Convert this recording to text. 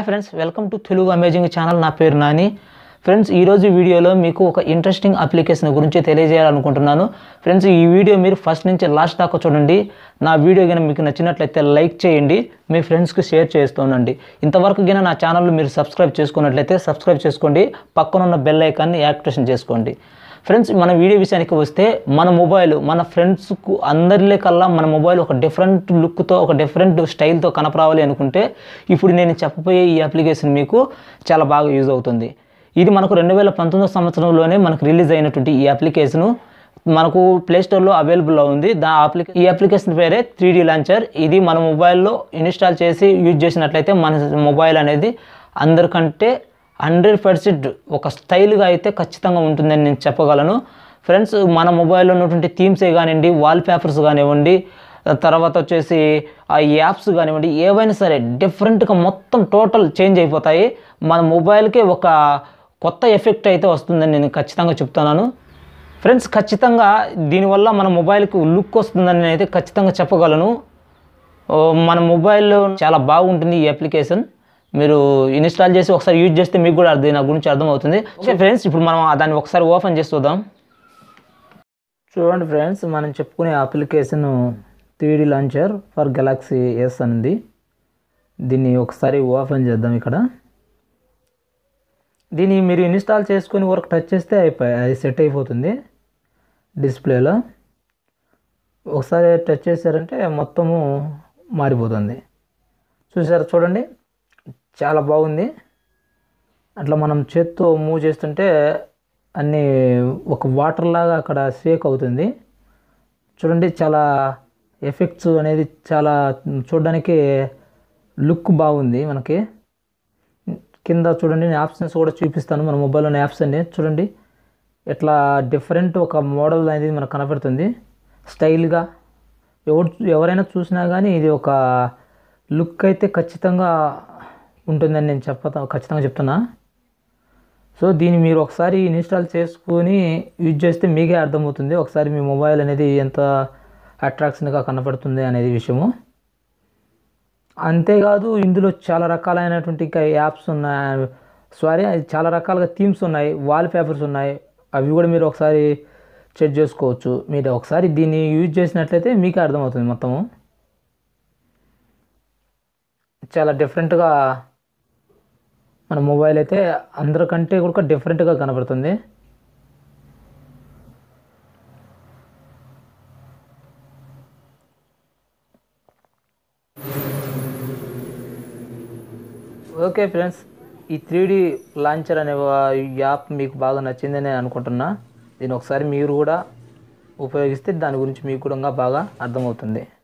hi friends welcome to Telugu amazing channel నా పేరు Nani friends ఈరోజు వీడియోలో మీకు ఒక ఇంట్రెస్టింగ్ అప్లికేషన్ గురించి తెలియజేయాలనుకుంటున్నాను ఫ్రెండ్స్ ఈ వీడియో మీరు ఫస్ట్ నుంచి లాస్ట్ దాకా చూడండి నా వీడియో కానీ మీకు నచ్చినట్లయితే లైక్ చేయండి మీ ఫ్రెండ్స్కి షేర్ చేస్తుండండి ఇంతవరకు కానీ నా ఛానల్ మీరు సబ్స్క్రైబ్ చేసుకున్నట్లయితే సబ్స్క్రైబ్ చేసుకోండి పక్కనున్న బెల్ ఐకాన్ని యాక్టివేషన్ చేసుకోండి ఫ్రెండ్స్ మన వీడియో విషయానికి వస్తే మన మొబైల్ మన ఫ్రెండ్స్కు అందరిలే కల్లా మన మొబైల్ ఒక డిఫరెంట్ లుక్తో ఒక డిఫరెంట్ స్టైల్తో కనపరావాలి అనుకుంటే ఇప్పుడు నేను చెప్పబోయే ఈ అప్లికేషన్ మీకు చాలా బాగా యూజ్ అవుతుంది ఇది మనకు రెండు వేల పంతొమ్మిదో సంవత్సరంలోనే మనకు రిలీజ్ అయినటువంటి ఈ అప్లికేషను మనకు ప్లేస్టోర్లో అవైలబుల్లో ఉంది దా అప్లికే ఈ అప్లికేషన్ పేరే త్రీ లాంచర్ ఇది మన మొబైల్లో ఇన్స్టాల్ చేసి యూజ్ చేసినట్లయితే మన మొబైల్ అనేది అందరికంటే హండ్రెడ్ పర్సెంట్ ఒక స్టైల్గా అయితే ఖచ్చితంగా ఉంటుందని నేను చెప్పగలను ఫ్రెండ్స్ మన మొబైల్లో ఉన్నటువంటి థీమ్సే కానివ్వండి వాల్పేపర్స్ కానివ్వండి తర్వాత వచ్చేసి ఆ యాప్స్ కానివ్వండి ఏవైనా సరే డిఫరెంట్గా మొత్తం టోటల్ చేంజ్ అయిపోతాయి మన మొబైల్కే ఒక కొత్త ఎఫెక్ట్ అయితే వస్తుందని నేను ఖచ్చితంగా చెప్తున్నాను ఫ్రెండ్స్ ఖచ్చితంగా దీనివల్ల మన మొబైల్కి లుక్ వస్తుందని నేనైతే ఖచ్చితంగా చెప్పగలను మన మొబైల్లో చాలా బాగుంటుంది ఈ అప్లికేషన్ మీరు ఇన్స్టాల్ చేసి ఒకసారి యూజ్ చేస్తే మీకు కూడా అర్థం నా గురించి అర్థమవుతుంది ఓకే ఫ్రెండ్స్ ఇప్పుడు మనం దాన్ని ఒకసారి ఓపెన్ చేసి చూద్దాం చూడండి ఫ్రెండ్స్ మనం చెప్పుకునే application three D launcher for Galaxy S అనేది దీన్ని ఒకసారి ఓపెన్ చేద్దాం ఇక్కడ దీన్ని మీరు ఇన్స్టాల్ చేసుకుని వరకు టచ్ చేస్తే అయిపోయి అది సెట్ అయిపోతుంది డిస్ప్లేలో ఒకసారి టచ్ చేశారంటే మొత్తము మారిపోతుంది చూసారు చూడండి చాలా బాగుంది అట్లా మనం చేత్తో మూవ్ చేస్తుంటే అన్నీ ఒక వాటర్ లాగా అక్కడ షేక్ అవుతుంది చూడండి చాలా ఎఫెక్ట్స్ అనేది చాలా చూడడానికి లుక్ బాగుంది మనకి కింద చూడండి నేను ఆప్షన్స్ కూడా చూపిస్తాను మన మొబైల్లోని యాప్స్ అన్ని చూడండి ఇట్లా డిఫరెంట్ ఒక మోడల్ అనేది మనకు కనపడుతుంది స్టైల్గా ఎవరు ఎవరైనా చూసినా కానీ ఇది ఒక లుక్ అయితే ఖచ్చితంగా ఉంటుందని నేను చెప్పతా ఖచ్చితంగా చెప్తున్నా సో దీన్ని మీరు ఒకసారి ఇన్స్టాల్ చేసుకొని యూజ్ చేస్తే మీకే అర్థమవుతుంది ఒకసారి మీ మొబైల్ అనేది ఎంత అట్రాక్షన్గా కనపడుతుంది అనేది విషయము అంతేకాదు ఇందులో చాలా రకాలైనటువంటి ఇంకా యాప్స్ ఉన్నాయి సారీ చాలా రకాలుగా థీమ్స్ ఉన్నాయి వాల్ పేపర్స్ ఉన్నాయి అవి కూడా మీరు ఒకసారి చెక్ చేసుకోవచ్చు మీరు ఒకసారి దీన్ని యూజ్ చేసినట్లయితే మీకే అర్థమవుతుంది మొత్తము చాలా డిఫరెంట్గా మన మొబైల్ అయితే అందరికంటే కూడా డిఫరెంట్గా కనబడుతుంది ఓకే ఫ్రెండ్స్ ఈ డి లాంచర్ అనే యాప్ మీకు బాగా నచ్చిందని నేను అనుకుంటున్నా దీని ఒకసారి మీరు కూడా ఉపయోగిస్తే దాని గురించి మీకు కూడా బాగా అర్థమవుతుంది